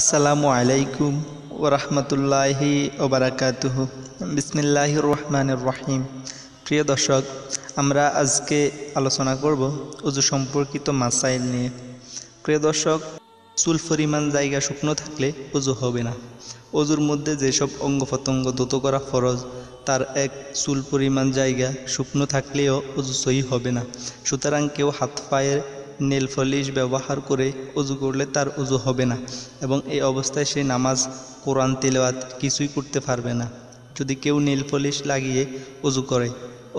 আসসালামু আলাইকুম ও রহমতুল্লাহি ওবরাকাতুহ বিসমিল্লাহ রহমানুর রহিম প্রিয় দর্শক আমরা আজকে আলোচনা করব উজু সম্পর্কিত মাসাইল নিয়ে প্রিয় দর্শক চুল পরিমাণ জায়গা শুকনো থাকলে উজু হবে না অজুর মধ্যে যেসব অঙ্গ প্রত্যঙ্গ দ্রুত করা ফরজ তার এক চুল পরিমাণ জায়গা শুকনো থাকলেও উজু সহি হবে না সুতরাং কেউ হাত পায়ের নীল ফলিশ ব্যবহার করে উজু করলে তার উজু হবে না এবং এই অবস্থায় সে নামাজ কোরআন তেলাওয়াত কিছুই করতে পারবে না যদি কেউ নীল ফলিশ লাগিয়ে উজু করে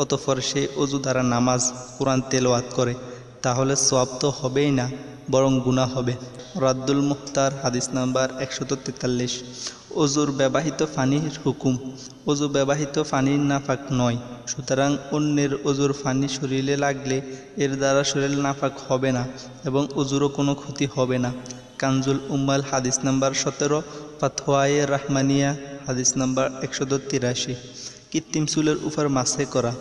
অতঃপর সে অজু দ্বারা নামাজ কোরআন তেলাওয়াত করে তাহলে সব তো হবেই না বরং গুণা হবে রাদ্দুল মুখতার হাদিস নাম্বার একশত তেতাল্লিশ অজুর ব্যবহৃত ফানির হুকুম অজু ব্যবহৃত ফানির নাফাক নয় সুতরাং অন্যের অজুর ফানি শরীরে লাগলে এর দ্বারা শরীর নাফাক হবে না এবং অজুরও কোনো ক্ষতি হবে না কানজুল উম্মাল হাদিস নাম্বার সতেরো পাথোয়ায়ে রাহমানিয়া হাদিস নাম্বার একশো তিরাশি কৃত্রিম চুলের উপর মাসে করা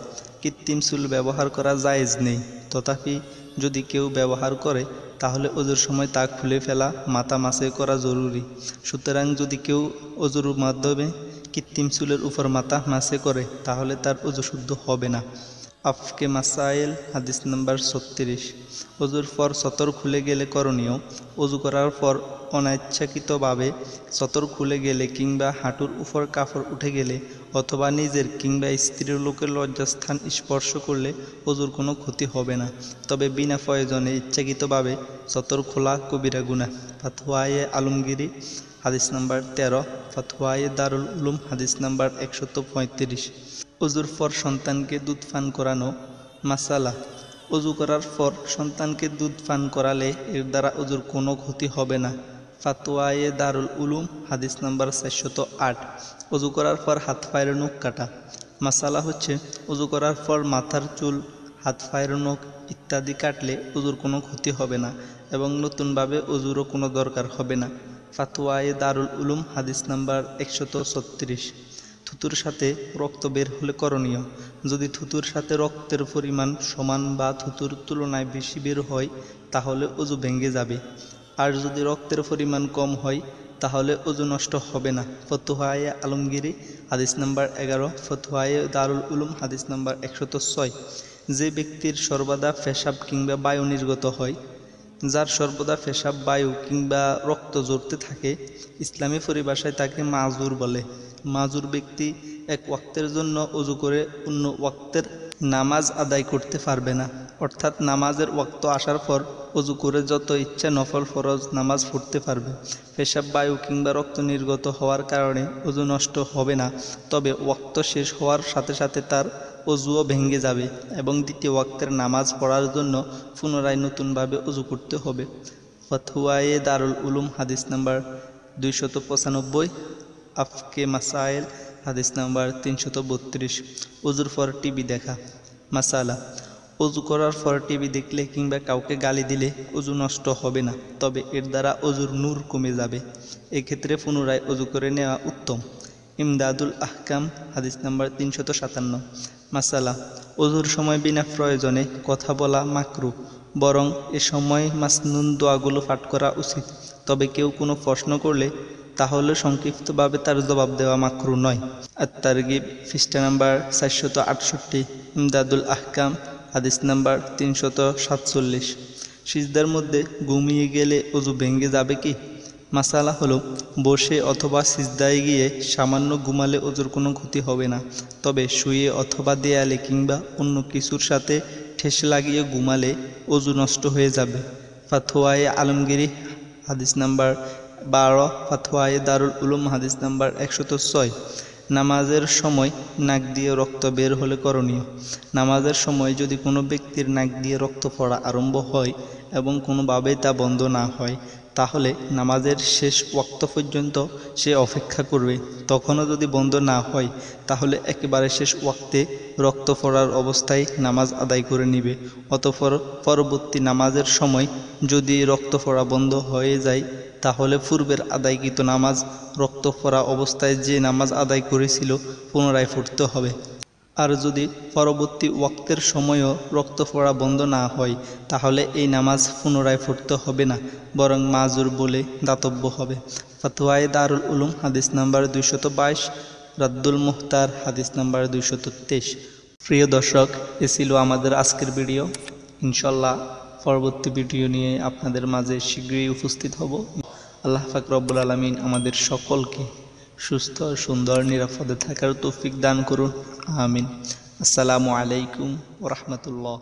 কৃত্রিম চুল ব্যবহার করা জায়েজ নেই তথাপি যদি কেউ ব্যবহার করে তাহলে অজুর সময় তা খুলে ফেলা মাথা মাসে করা জরুরি সুতরাং যদি কেউ অজুর মাধ্যমে কৃত্রিম চুলের উপর মাথা মাসে করে তাহলে তার অজু শুদ্ধ হবে না আফকে মাসাইল হাদিস নাম্বার ছত্রিশ অজুর পর সতর খুলে গেলে করণীয় অজু করার পর অনাচ্ছাকৃতভাবে সতর খুলে গেলে কিংবা হাঁটুর উপর কাফড় উঠে গেলে অথবা নিজের কিংবা স্ত্রীর লোকের লজ্জাস্থান স্পর্শ করলে ওজুর কোনো ক্ষতি হবে না তবে বিনা প্রয়োজনে ইচ্ছাকৃতভাবে সতর খোলা কবিরা গুণা ফাতোয়ায়ে আলমগিরি হাদিস নাম্বার তেরো ফাতোয়ায়ে দারুল উলুম হাদিস নাম্বার একশত পঁয়ত্রিশ অজুর পর সন্তানকে দুধ পান করানো মাসালা অজু করার পর সন্তানকে দুধ পান করালে এর দ্বারা অজুর কোনো ক্ষতি হবে না ফাতোয়ায়ে দারুল উলুম হাদিস নাম্বার চারশত আট অজু করার পর হাত পায়ের নখ কাটা মাসালা হচ্ছে অজু করার পর মাথার চুল হাত পায়ের নখ ইত্যাদি কাটলে অজুর কোনো ক্ষতি হবে না এবং নতুনভাবে অজুরও কোনো দরকার হবে না ফাতোয়ায়ে দারুল উলুম হাদিস নাম্বার একশত ছত্রিশ থুতুর সাথে রক্ত বের হলে করণীয় যদি থুতুর সাথে রক্তের পরিমাণ সমান বা থুতুর তুলনায় বেশি বের হয় তাহলে অজু ভেঙে যাবে আর যদি রক্তের পরিমাণ কম হয় তাহলে ওজু নষ্ট হবে না ফতুহায়ে আলমগিরি হাদিস নাম্বার এগারো ফতুহায়ে দারুল উলুম হাদিস নাম্বার একশত ছয় যে ব্যক্তির সর্বদা পেশাব কিংবা বায়ু নির্গত হয় যার সর্বদা পেশাব বায়ু কিংবা রক্ত জড়তে থাকে ইসলামী পরিভাষায় তাকে মাজুর বলে মাজুর ব্যক্তি এক ওয়াক্তের জন্য অজু করে অন্য ওয়াক্তের নামাজ আদায় করতে পারবে না অর্থাৎ নামাজের ওক্ত আসার পর অজু করে যত ইচ্ছা নফল ফরজ নামাজ ফুটতে পারবে পেশাব বায়ু কিংবা রক্ত নির্গত হওয়ার কারণে অজু নষ্ট হবে না তবে ওক্ত শেষ হওয়ার সাথে সাথে তার অজুও ভেঙে যাবে এবং দ্বিতীয় ওয়াক্তের নামাজ পড়ার জন্য পুনরায় নতুনভাবে অজু করতে হবে ফতুয়ায়ে দারুল উলুম হাদিস নাম্বার দুইশত পঁচানব্বই আফকে মাসাইল হাদিস নাম্বার তিনশত বত্রিশ অজুর পর টিভি দেখা মাসালা অজু করার পর টিভি দেখলে কিংবা কাউকে গালি দিলে অজু নষ্ট হবে না তবে এর দ্বারা অজুর নূর কমে যাবে এক্ষেত্রে পুনরায় অজু করে নেওয়া উত্তম ইমদাদুল আহকাম হাদিস নাম্বার তিনশত সাতান্ন মাসালা অজুর সময় বিনা প্রয়োজনে কথা বলা মাকরু বরং এ সময় মাসনুন দোয়াগুলো পাঠ করা উচিত তবে কেউ কোনো প্রশ্ন করলে তাহলে সংক্ষিপ্তভাবে তার জবাব দেওয়া মাকরু নয় আত্মার গিব ফিস্টা নাম্বার চারশত আটষট্টি ইমদাদুল আহকাম হাদিস নাম্বার তিনশত সাতচল্লিশ সিজদার মধ্যে ঘুমিয়ে গেলে অজু ভেঙে যাবে কি মাসালা হলো বসে অথবা সিজদায় গিয়ে সামান্য ঘুমালে অজুর কোনো ক্ষতি হবে না তবে শুয়ে অথবা দেয়ালে কিংবা অন্য কিছুর সাথে ঠেস লাগিয়ে ঘুমালে অজু নষ্ট হয়ে যাবে ফাথোয়ায়ে আলমগিরি হাদিস নাম্বার বারো ফাথোয়ায়ে দারুল উলুম হাদিস নাম্বার একশত ছয় নামাজের সময় নাক দিয়ে রক্ত বের হলে করণীয় নামাজের সময় যদি কোনো ব্যক্তির নাক দিয়ে রক্ত পড়া আরম্ভ হয় এবং কোনোভাবেই তা বন্ধ না হয় তাহলে নামাজের শেষ ওয়াক্ত পর্যন্ত সে অপেক্ষা করবে তখনও যদি বন্ধ না হয় তাহলে একেবারে শেষ ওয়াক্তে রক্ত পড়ার অবস্থায় নামাজ আদায় করে নিবে অতপর পরবর্তী নামাজের সময় যদি রক্ত পড়া বন্ধ হয়ে যায় তাহলে পূর্বের আদায়কৃত নামাজ রক্ত পড়া অবস্থায় যে নামাজ আদায় করেছিল পুনরায় ফুটতে হবে আর যদি পরবর্তী ওয়াক্তের সময়ও রক্ত পড়া বন্ধ না হয় তাহলে এই নামাজ পুনরায় ফুটতে হবে না বরং মাজুর বলে দাতব্য হবে ফাতোয়ায় দারুল উলুম হাদিস নাম্বার দুইশত বাইশ রাদ্দুল মুহতার হাদিস নাম্বার দুইশত তেইশ প্রিয় দর্শক এ ছিল আমাদের আজকের ভিডিও ইনশাল্লাহ পরবর্তী ভিডিও নিয়ে আপনাদের মাঝে শীঘ্রই উপস্থিত হব আল্লাহ ফাকরবুল আলমিন আমাদের সকলকে সুস্থ সুন্দর নিরাপদে থাকার তৌফিক দান করুন আমিন আসসালামু আলাইকুম রহমতুল্লাহ